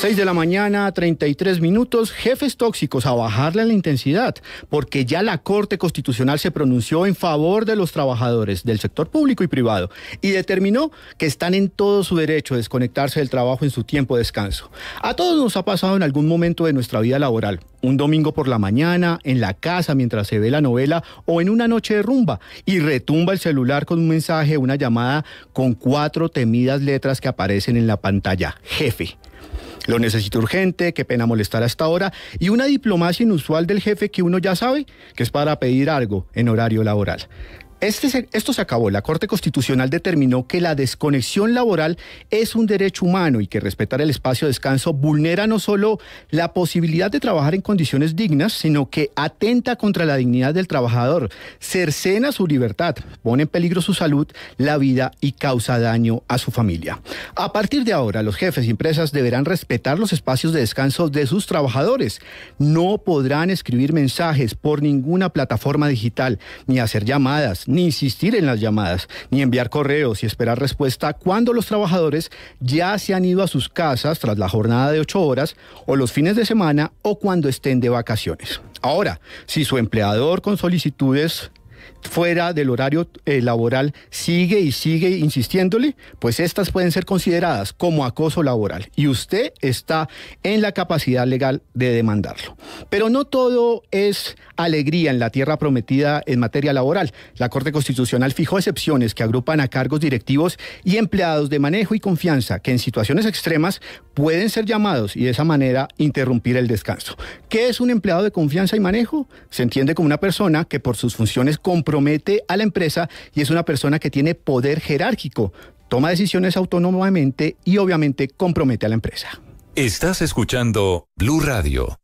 6 de la mañana, 33 minutos, jefes tóxicos a bajarle la intensidad, porque ya la Corte Constitucional se pronunció en favor de los trabajadores del sector público y privado y determinó que están en todo su derecho a desconectarse del trabajo en su tiempo de descanso. A todos nos ha pasado en algún momento de nuestra vida laboral, un domingo por la mañana, en la casa mientras se ve la novela o en una noche de rumba y retumba el celular con un mensaje, una llamada con cuatro temidas letras que aparecen en la pantalla. Jefe. Lo necesito urgente, qué pena molestar hasta ahora. Y una diplomacia inusual del jefe que uno ya sabe que es para pedir algo en horario laboral. Este esto se acabó. La Corte Constitucional determinó que la desconexión laboral es un derecho humano y que respetar el espacio de descanso vulnera no solo la posibilidad de trabajar en condiciones dignas, sino que atenta contra la dignidad del trabajador, cercena su libertad, pone en peligro su salud, la vida y causa daño a su familia. A partir de ahora, los jefes y empresas deberán respetar los espacios de descanso de sus trabajadores. No podrán escribir mensajes por ninguna plataforma digital, ni hacer llamadas ni insistir en las llamadas, ni enviar correos y esperar respuesta cuando los trabajadores ya se han ido a sus casas tras la jornada de ocho horas o los fines de semana o cuando estén de vacaciones. Ahora, si su empleador con solicitudes fuera del horario eh, laboral sigue y sigue insistiéndole, pues estas pueden ser consideradas como acoso laboral y usted está en la capacidad legal de demandarlo. Pero no todo es alegría en la tierra prometida en materia laboral. La Corte Constitucional fijó excepciones que agrupan a cargos directivos y empleados de manejo y confianza que en situaciones extremas pueden ser llamados y de esa manera interrumpir el descanso. ¿Qué es un empleado de confianza y manejo? Se entiende como una persona que por sus funciones compromete a la empresa y es una persona que tiene poder jerárquico, toma decisiones autónomamente y obviamente compromete a la empresa. Estás escuchando Blue Radio.